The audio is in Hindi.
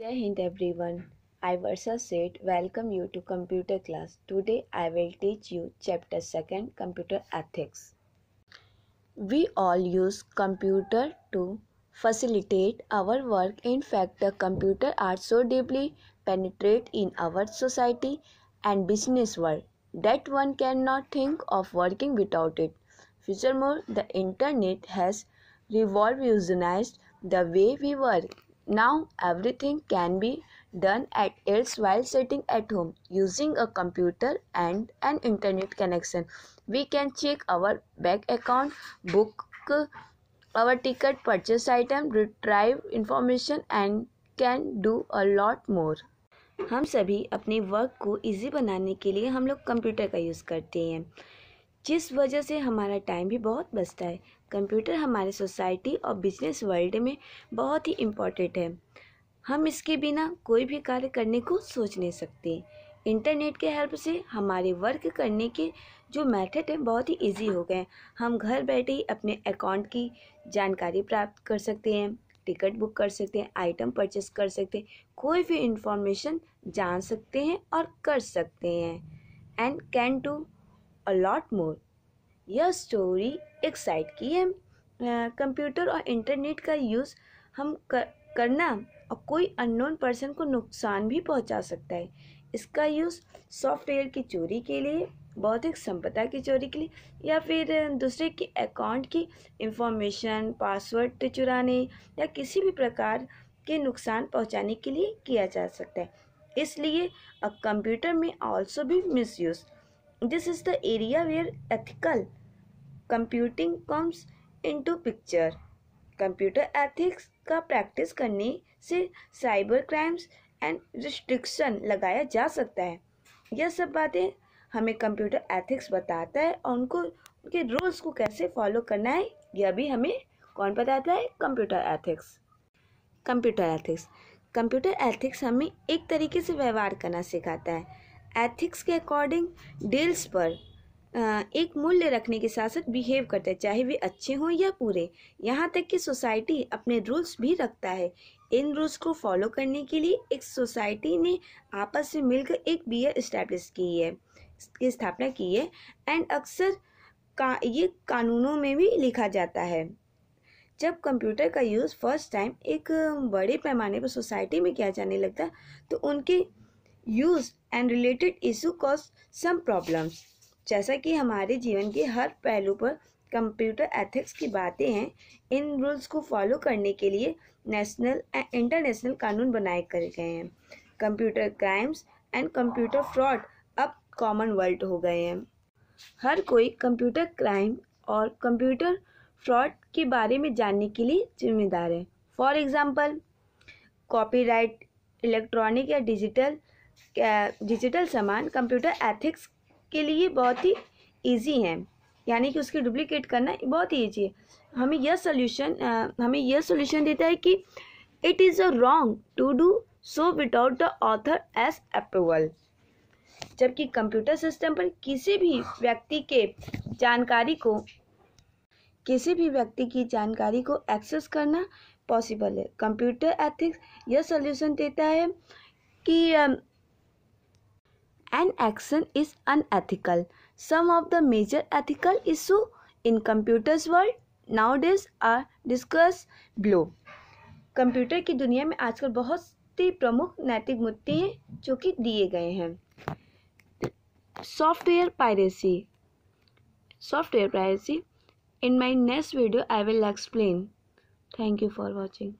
Jai Hind everyone. I Versa said, welcome you to computer class. Today I will teach you chapter 2nd computer ethics. We all use computer to facilitate our work. In fact, the computer are so deeply penetrate in our society and business world that one cannot think of working without it. Furthermore, the internet has revolutionized the way we work Now everything can be done at else while sitting at home using a computer and an internet connection. We can check our bank account, book our ticket purchase item, retrieve information and can do a lot more. हम सभी अपने वर्क को इजी बनाने के लिए हम लोग कंप्यूटर का यूज़ करते हैं जिस वजह से हमारा टाइम भी बहुत बचता है कंप्यूटर हमारे सोसाइटी और बिजनेस वर्ल्ड में बहुत ही इम्पोर्टेंट है हम इसके बिना कोई भी कार्य करने को सोच नहीं सकते इंटरनेट के हेल्प से हमारे वर्क करने के जो मेथड हैं बहुत ही इजी हो गए हम घर बैठे ही अपने अकाउंट की जानकारी प्राप्त कर सकते हैं टिकट बुक कर सकते हैं आइटम परचेस कर सकते हैं कोई भी इंफॉर्मेशन जान सकते हैं और कर सकते हैं and can to a lot more यह स्टोरी एक साइट की है कंप्यूटर और इंटरनेट का यूज़ हम कर, करना और कोई अननोन पर्सन को नुकसान भी पहुंचा सकता है इसका यूज़ सॉफ्टवेयर की चोरी के लिए बौद्धिक संपदा की चोरी के लिए या फिर दूसरे के अकाउंट की इंफॉर्मेशन पासवर्ड तो चुराने या किसी भी प्रकार के नुकसान पहुंचाने के लिए किया जा सकता है इसलिए अब कंप्यूटर में ऑल्सो भी misuse This is the area where ethical computing comes into picture. Computer ethics का प्रैक्टिस करने से साइबर क्राइम्स एंड रिस्ट्रिक्शन लगाया जा सकता है यह सब बातें हमें कंप्यूटर एथिक्स बताता है और उनको उनके रूल्स को कैसे फॉलो करना है यह भी हमें कौन बताता है computer ethics computer ethics computer ethics हमें एक तरीके से व्यवहार करना सिखाता है एथिक्स के अकॉर्डिंग डील्स पर एक मूल्य रखने के साथ साथ बिहेव करते हैं चाहे वे अच्छे हों या पूरे यहाँ तक कि सोसाइटी अपने रूल्स भी रखता है इन रूल्स को फॉलो करने के लिए एक सोसाइटी ने आपस में मिलकर एक बियर इस्टेब्लिश की है की स्थापना की है एंड अक्सर का ये कानूनों में भी लिखा जाता है जब कंप्यूटर का यूज़ फर्स्ट टाइम एक बड़े पैमाने पर सोसाइटी में किया जाने लगता तो उनके use and related issue cause some problems जैसा कि हमारे जीवन के हर पहलू पर कंप्यूटर एथिक्स की बातें हैं इन रूल्स को फॉलो करने के लिए नेशनल एंड इंटरनेशनल कानून बनाए कर गए हैं computer crimes and computer fraud अब कॉमन वर्ल्ड हो गए हैं हर कोई कंप्यूटर क्राइम और कंप्यूटर फ्रॉड के बारे में जानने के लिए जिम्मेदार है फॉर एग्ज़ाम्पल कॉपीराइट इलेक्ट्रॉनिक या डिजिटल डिजिटल सामान कंप्यूटर एथिक्स के लिए बहुत ही ईजी हैं यानी कि उसकी डुप्लीकेट करना बहुत ही ईजी है हमें यह सोल्यूशन हमें यह सोल्यूशन देता है कि it is a wrong to do so without the author as approval जबकि कंप्यूटर सिस्टम पर किसी भी व्यक्ति के जानकारी को किसी भी व्यक्ति की जानकारी को एक्सेस करना पॉसिबल है कंप्यूटर एथिक्स यह सोल्यूशन देता है कि an action is unethical some of the major ethical issue in computers world now these are discuss below computer की दुनिया में आजकल बहुत ही प्रमुख नैतिक मुद्दे हैं जो कि दिए गए हैं software piracy software piracy in my next video I will explain thank you for watching